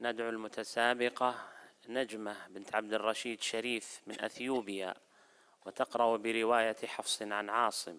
ندعو المتسابقة نجمة بنت عبد الرشيد شريف من أثيوبيا وتقرأ برواية حفص عن عاصم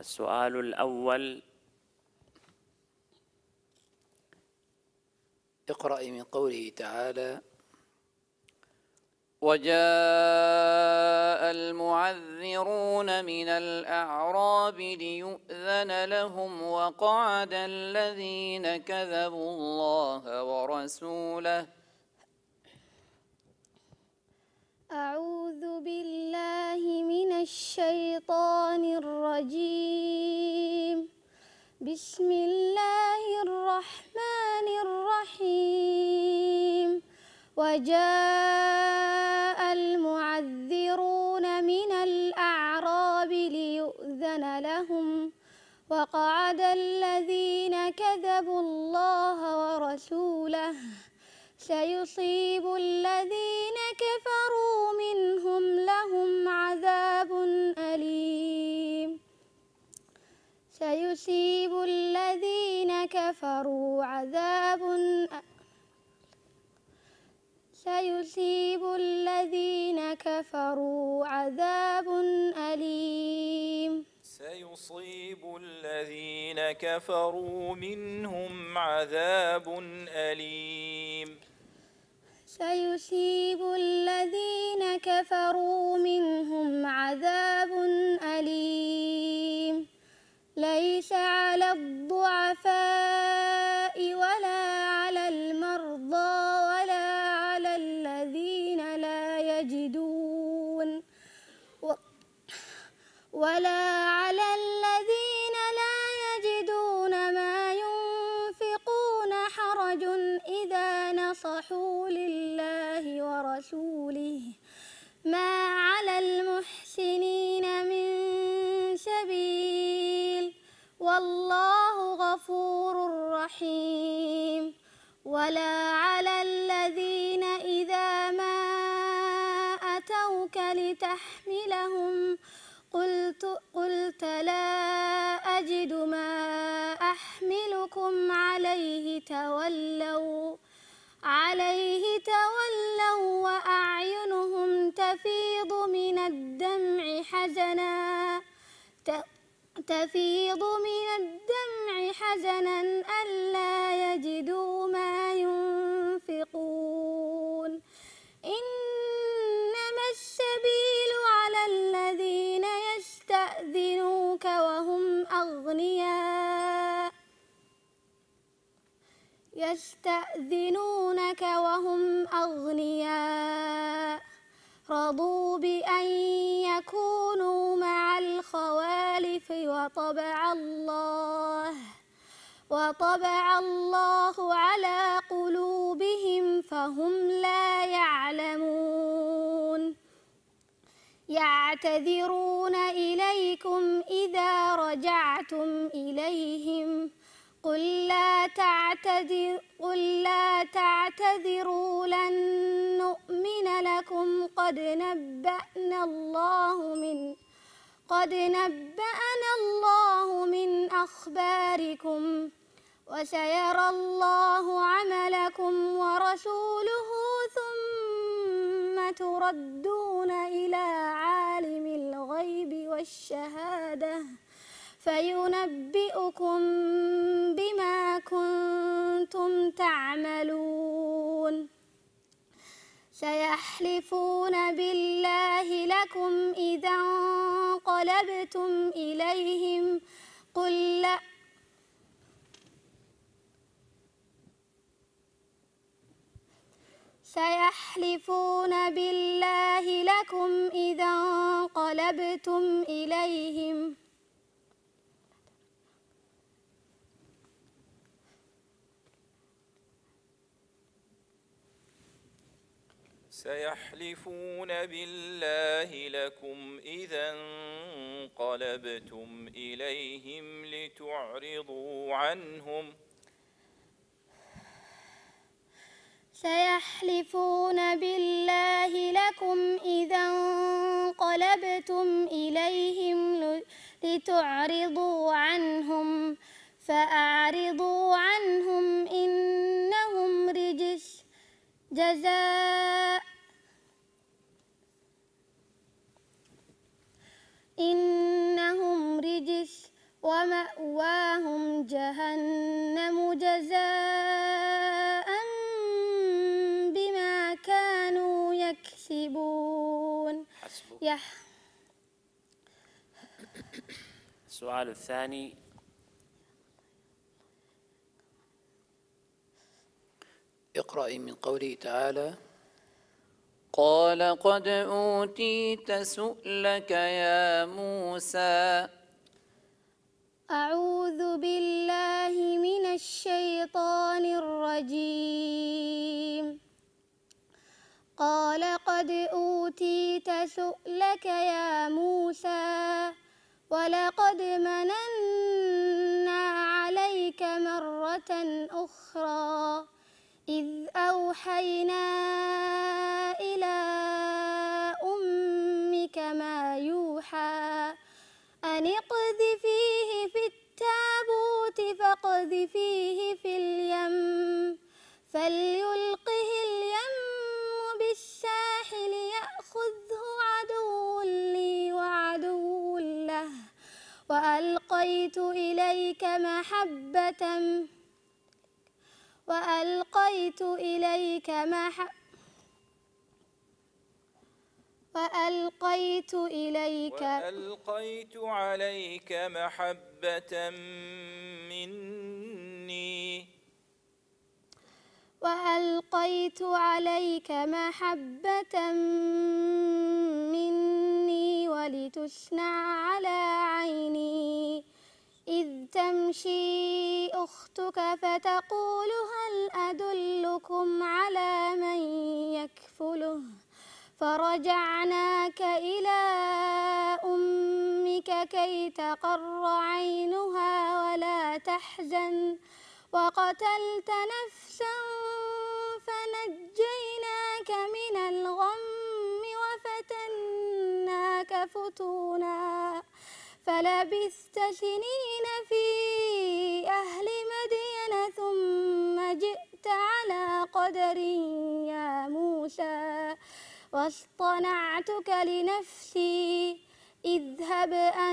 السؤال الأول اقرأ من قوله تعالى وجاء المعذرون من الأعراب ليؤذن لهم وقعد الذين كذبوا الله ورسوله أعوذ بالله الشيطان الرجيم بسم الله الرحمن الرحيم وجاء المعذرون من الأعراب ليؤذن لهم وقعد الذين كذبوا الله ورسوله سيصيب الذين كفروا منهم لهم سيصيب الذين كفروا عذاب سيصيب الذين كفروا عذاب أليم سيصيب الذين كفروا منهم عذاب أليم سيصيب الذين كفروا منهم عذاب أليم ليس على الضعفاء ولا على المرضى ولا على الذين لا يجدون ولا ولا على الذين إذا ما أتوك لتحملهم قلت, قلت لا أجد ما أحملكم عليه تولوا عليه تولوا وأعينهم تفيض من الدمع حزنا تفيض من يستأذنوك وهم أغنياء يستأذنونك وهم أغنياء رضوا بأن يكونوا مع الخوالف وطبع الله وطبع الله على قلوبهم فهم لا يعلمون يعتذرون إليكم إذا رجعتم إليهم قل لا تعتذر قل لا تعتذروا لن نؤمن لكم قد نبأنا الله من قد نبأنا الله من أخباركم وسيرى الله عملكم ورسوله ثم تردون والشهادة فينبئكم بما كنتم تعملون سيحلفون بالله لكم إذا انقلبتم إليهم قل لأ سيحلفون بالله لكم إذا انقلبتم إليهم سيحلفون بالله لكم إذا انقلبتم إليهم لتعرضوا عنهم ۖ سيحلفون بالله لكم إذا انقلبتم إليهم لتعرضوا عنهم فأعرضوا عنهم إنهم رجس جزاء إنهم رجس ومأواهم جهنم جزاء صحيح السؤال الثاني اقرأي من قوله تعالى قال قد أوتيت سؤلك يا موسى أعوذ بالله من الشيطان الرجيم قال قد أوتيت سؤلك يا موسى ولقد مننا عليك مرة أخرى إذ أوحينا إلى أمك ما يوحى أن اقذفيه في التابوت فاقذفيه في اليم فليلقى وألقيت إليك محبة وألقيت إليك محبة وألقيت إليك وألقيت عليك محبة مني وألقيت عليك محبة مني ولتثنى على عيني إذ تمشي أختك فتقول هل أدلكم على من يكفله فرجعناك إلى أمك كي تقر عينها ولا تحزن وقتلت نفسا فنجيناك من الغم فتونا فلبثت سنين في أهل مدين ثم جئت على قدر يا موسى واصطنعتك لنفسي اذهب أنت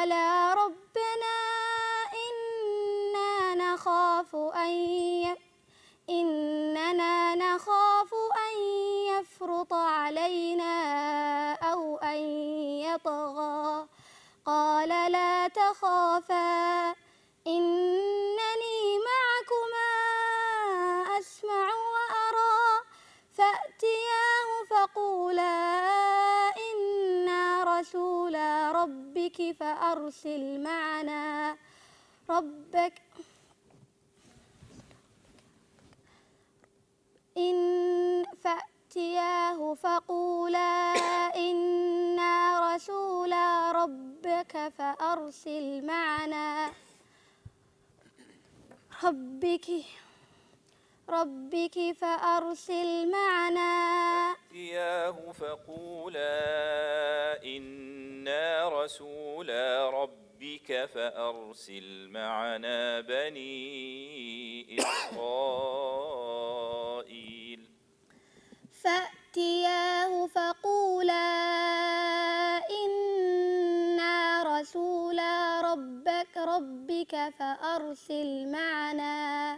قالا ربنا إنا نخاف أن إننا نخاف أن يفرط علينا أو أن يطغى قال لا تخافا ربك فأرسل معنا ربك إن فأتياه فقولا إنا رسولا ربك فأرسل معنا ربك ربك فأرسل معنا فأتياه فقولا إنا رسولا ربك فأرسل معنا بني إسرائيل فأتياه فقولا إنا رسولا ربك ربك فأرسل معنا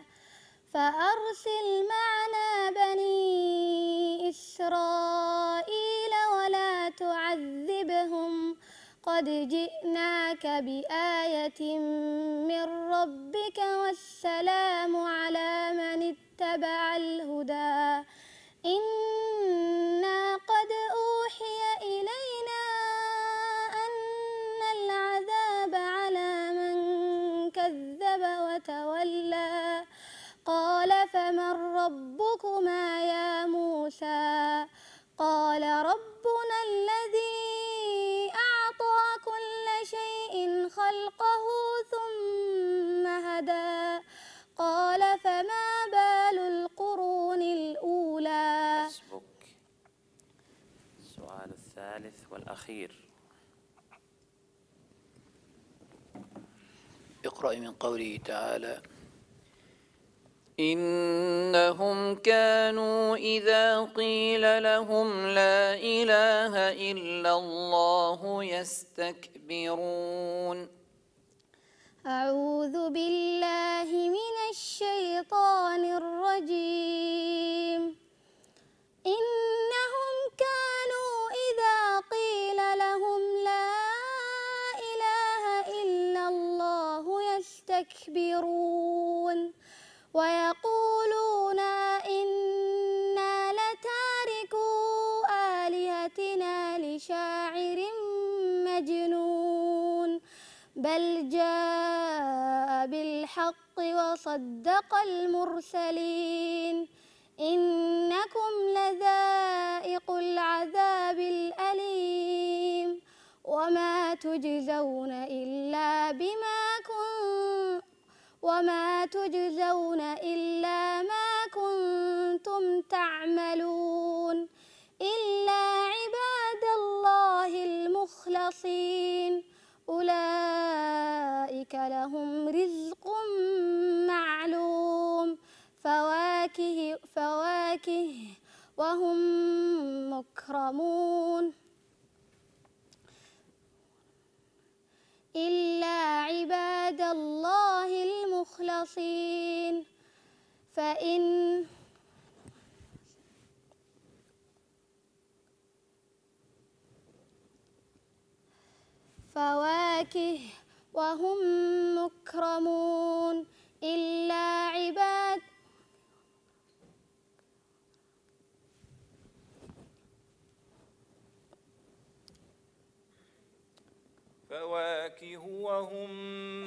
فأرسل معنا بني إسرائيل لقد جئناك بآية من ربك والسلام على من اتبع الهدى إنا قد أوحي إلينا أن العذاب على من كذب وتولى قال فمن ربكما يا موسى قال رب الثالث والأخير اقرأ من قوله تعالى إنهم كانوا إذا قيل لهم لا إله إلا الله يستكبرون أعوذ بالله من الشيطان الرجيم يستكبرون ويقولون إنا لتاركو آلهتنا لشاعر مجنون بل جاء بالحق وصدق المرسلين إنكم لذائق العذاب الأليم وما تجزون إلا وما تجزون إلا ما كنتم تعملون إلا عباد الله المخلصين أولئك لهم رزق معلوم فواكه فواكه وهم مكرمون إلا الخالصين فإن فواكه وهم مكرمون فواكه وهم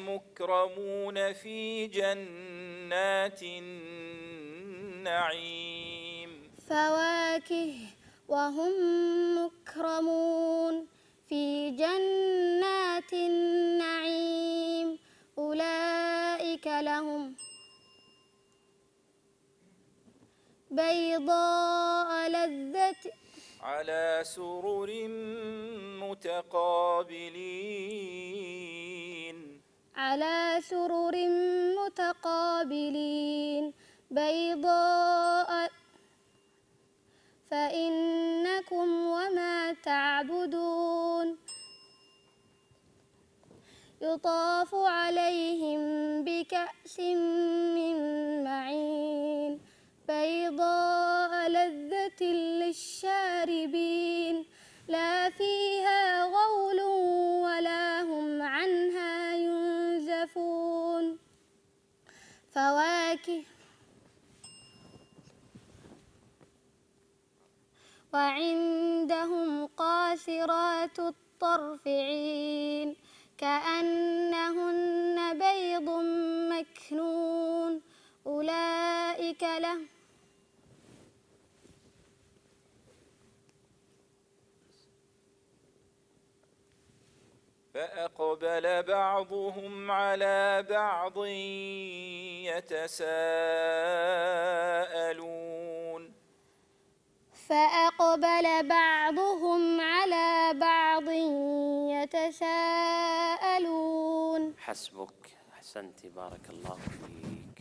مكرمون في جنات النعيم فواكه وهم مكرمون في جنات النعيم أولئك لهم بيضاء لذة على سرر متقابلين على سرر متقابلين بيضاء فإنكم وما تعبدون يطاف عليهم بكأس من معين بيضاء لذة للشاربين الطرفعين كأنهن بيض مكنون أولئك له فأقبل بعضهم على بعض يتساءلون فأقبل بعضهم على بعض يتساءلون حسبك أحسنت بارك الله فيك